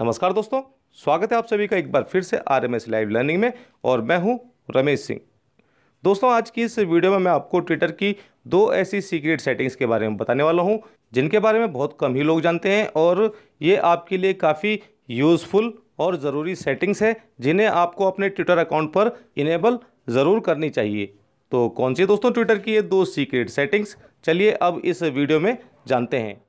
नमस्कार दोस्तों स्वागत है आप सभी का एक बार फिर से R M S live learning में और मैं हूं रमेश सिंह दोस्तों आज की इस वीडियो में मैं आपको ट्विटर की दो ऐसी सीक्रेट सेटिंग्स के बारे में बताने वाला हूं जिनके बारे में बहुत कम ही लोग जानते हैं और ये आपके लिए काफ़ी यूज़फुल और ज़रूरी सेटिंग्स है जिन्हें आपको अपने ट्विटर अकाउंट पर इनेबल ज़रूर करनी चाहिए तो कौन सी दोस्तों ट्विटर की ये दो सीक्रेट सेटिंग्स चलिए अब इस वीडियो में जानते हैं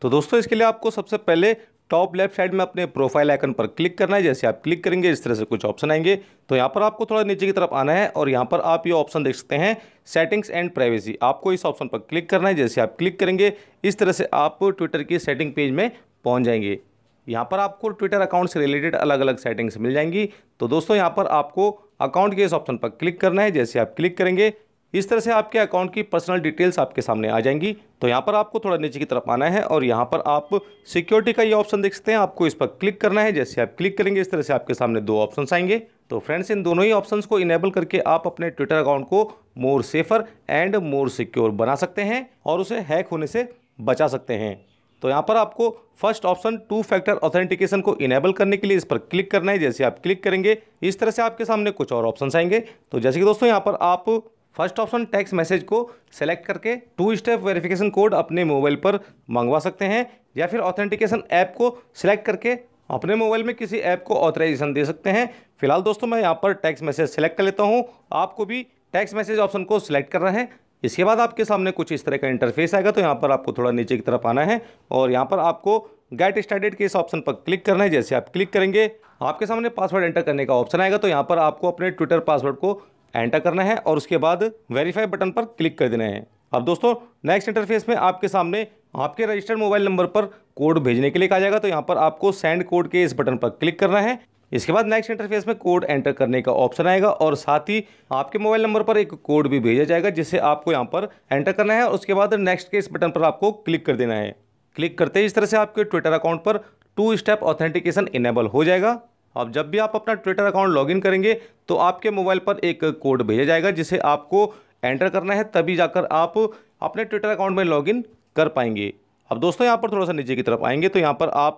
तो दोस्तों इसके लिए आपको सबसे पहले टॉप लेफ्ट साइड में अपने प्रोफाइल आइकन पर क्लिक करना है जैसे आप क्लिक करेंगे इस तरह से कुछ ऑप्शन आएंगे तो यहाँ पर आपको थोड़ा नीचे की तरफ आना है और यहाँ पर आप ये ऑप्शन देख सकते हैं सेटिंग्स एंड प्राइवेसी आपको इस ऑप्शन पर क्लिक करना है जैसे आप क्लिक करेंगे इस तरह से आप ट्विटर की सेटिंग पेज में पहुँच जाएंगे यहाँ पर आपको ट्विटर अकाउंट से रिलेटेड अलग अलग सेटिंग्स मिल जाएंगी तो दोस्तों यहाँ पर आपको अकाउंट के इस ऑप्शन पर क्लिक करना है जैसे आप क्लिक करेंगे इस तरह से आपके अकाउंट की पर्सनल डिटेल्स आपके सामने आ जाएंगी तो यहाँ पर आपको थोड़ा नीचे की तरफ आना है और यहाँ पर आप सिक्योरिटी का ये ऑप्शन देख सकते हैं आपको इस पर क्लिक करना है जैसे आप क्लिक करेंगे इस तरह से आपके सामने दो ऑप्शन आएंगे तो फ्रेंड्स इन दोनों ही ऑप्शन को इनेबल करके आप अपने ट्विटर अकाउंट को more safer and more secure बना सकते हैं और उसे हैक होने से बचा सकते हैं तो यहाँ पर आपको first option two factor authentication को इनेबल करने के लिए इस पर क्लिक करना है जैसे आप क्लिक करेंगे इस तरह से आपके सामने कुछ और ऑप्शन आएंगे तो जैसे कि दोस्तों यहाँ पर आप फर्स्ट ऑप्शन टेक्स्ट मैसेज को सेलेक्ट करके टू स्टेप वेरिफिकेशन कोड अपने मोबाइल पर मंगवा सकते हैं या फिर ऑथेंटिकेशन ऐप को सिलेक्ट करके अपने मोबाइल में किसी ऐप को ऑथराइजेशन दे सकते हैं फिलहाल दोस्तों मैं यहाँ पर टेक्स्ट मैसेज सेलेक्ट कर लेता हूँ आपको भी टेक्स्ट मैसेज ऑप्शन को सिलेक्ट करना है इसके बाद आपके सामने कुछ इस तरह का इंटरफेस आएगा तो यहाँ पर आपको थोड़ा नीचे की तरफ आना है और यहाँ पर आपको गेट स्टार्टेड के इस ऑप्शन पर क्लिक करना है जैसे आप क्लिक करेंगे आपके सामने पासवर्ड एंटर करने का ऑप्शन आएगा तो यहाँ पर आपको अपने ट्विटर पासवर्ड को एंटर करना है और उसके बाद वेरीफाई बटन पर क्लिक कर देना है अब दोस्तों नेक्स्ट इंटरफेस में आपके सामने आपके रजिस्टर्ड मोबाइल नंबर पर कोड भेजने के लिए कहा जाएगा तो यहाँ पर आपको सेंड कोड के इस बटन पर क्लिक करना है इसके बाद नेक्स्ट इंटरफेस में कोड एंटर करने का ऑप्शन आएगा और साथ ही आपके मोबाइल नंबर पर एक कोड भी भेजा जाएगा जिसे आपको यहाँ पर एंटर करना है और उसके बाद नेक्स्ट के इस बटन पर आपको क्लिक कर देना है क्लिक करते ही इस तरह से आपके ट्विटर अकाउंट पर टू स्टेप ऑथेंटिकेशन इनेबल हो जाएगा अब जब भी आप अपना ट्विटर अकाउंट लॉगिन करेंगे तो आपके मोबाइल पर एक कोड भेजा जाएगा जिसे आपको एंटर करना है तभी जाकर आप अपने ट्विटर अकाउंट में लॉगिन कर पाएंगे अब दोस्तों यहाँ पर थोड़ा सा नीचे की तरफ आएंगे तो यहाँ पर आप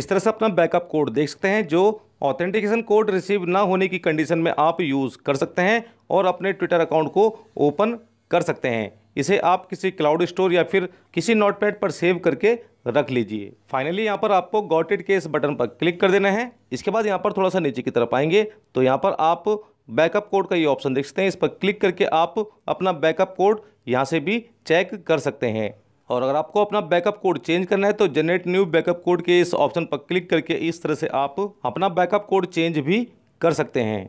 इस तरह से अपना बैकअप कोड देख सकते हैं जो ऑथेंटिकेशन कोड रिसीव ना होने की कंडीशन में आप यूज़ कर सकते हैं और अपने ट्विटर अकाउंट को ओपन कर सकते हैं इसे आप किसी क्लाउड स्टोर या फिर किसी नोटपैड पर सेव करके रख लीजिए फाइनली यहाँ पर आपको गॉटेड के इस बटन पर क्लिक कर देना है इसके बाद यहाँ पर थोड़ा सा नीचे की तरफ आएंगे तो यहाँ पर आप बैकअप कोड का ये ऑप्शन देख सकते हैं इस पर क्लिक करके आप अपना बैकअप कोड यहाँ से भी चेक कर सकते हैं और अगर आपको अपना बैकअप कोड चेंज करना है तो जनरेट न्यू बैकअप कोड के इस ऑप्शन पर क्लिक करके इस तरह से आप अपना बैकअप कोड चेंज भी कर सकते हैं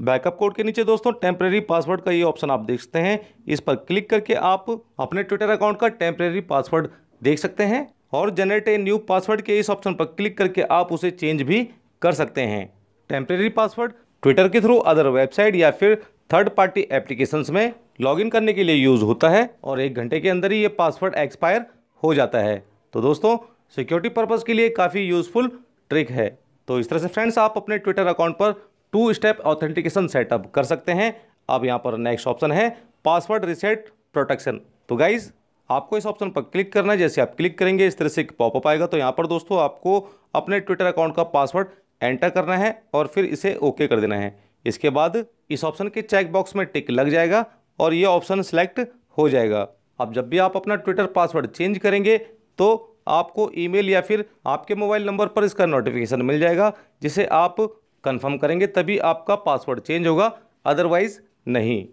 बैकअप कोड के नीचे दोस्तों टेम्प्रेरी पासवर्ड का ये ऑप्शन आप देख सकते हैं इस पर क्लिक करके आप अपने ट्विटर अकाउंट का टेम्प्रेरी पासवर्ड देख सकते हैं और जनरेट ए न्यू पासवर्ड के इस ऑप्शन पर क्लिक करके आप उसे चेंज भी कर सकते हैं टेम्प्रेरी पासवर्ड ट्विटर के थ्रू अदर वेबसाइट या फिर थर्ड पार्टी एप्लीकेशंस में लॉगिन करने के लिए यूज़ होता है और एक घंटे के अंदर ही ये पासवर्ड एक्सपायर हो जाता है तो दोस्तों सिक्योरिटी पर्पज़ के लिए काफ़ी यूज़फुल ट्रिक है तो इस तरह से फ्रेंड्स आप अपने ट्विटर अकाउंट पर टू स्टेप ऑथेंटिकेशन सेटअप कर सकते हैं अब यहाँ पर नेक्स्ट ऑप्शन है पासवर्ड रिसेट प्रोटेक्शन तो गाइज़ आपको इस ऑप्शन पर क्लिक करना है जैसे आप क्लिक करेंगे इस तरह से पॉपअप आएगा तो यहाँ पर दोस्तों आपको अपने ट्विटर अकाउंट का पासवर्ड एंटर करना है और फिर इसे ओके कर देना है इसके बाद इस ऑप्शन के चेक बॉक्स में टिक लग जाएगा और ये ऑप्शन सेलेक्ट हो जाएगा अब जब भी आप अपना ट्विटर पासवर्ड चेंज करेंगे तो आपको ईमेल या फिर आपके मोबाइल नंबर पर इसका नोटिफिकेशन मिल जाएगा जिसे आप कंफर्म करेंगे तभी आपका पासवर्ड चेंज होगा अदरवाइज़ नहीं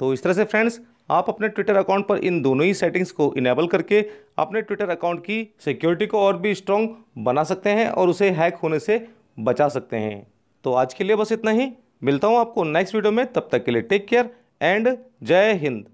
तो इस तरह से फ्रेंड्स आप अपने ट्विटर अकाउंट पर इन दोनों ही सेटिंग्स को इनेबल करके अपने ट्विटर अकाउंट की सिक्योरिटी को और भी स्ट्रॉन्ग बना सकते हैं और उसे हैक होने से बचा सकते हैं तो आज के लिए बस इतना ही मिलता हूँ आपको नेक्स्ट वीडियो में तब तक के लिए टेक केयर एंड जय हिंद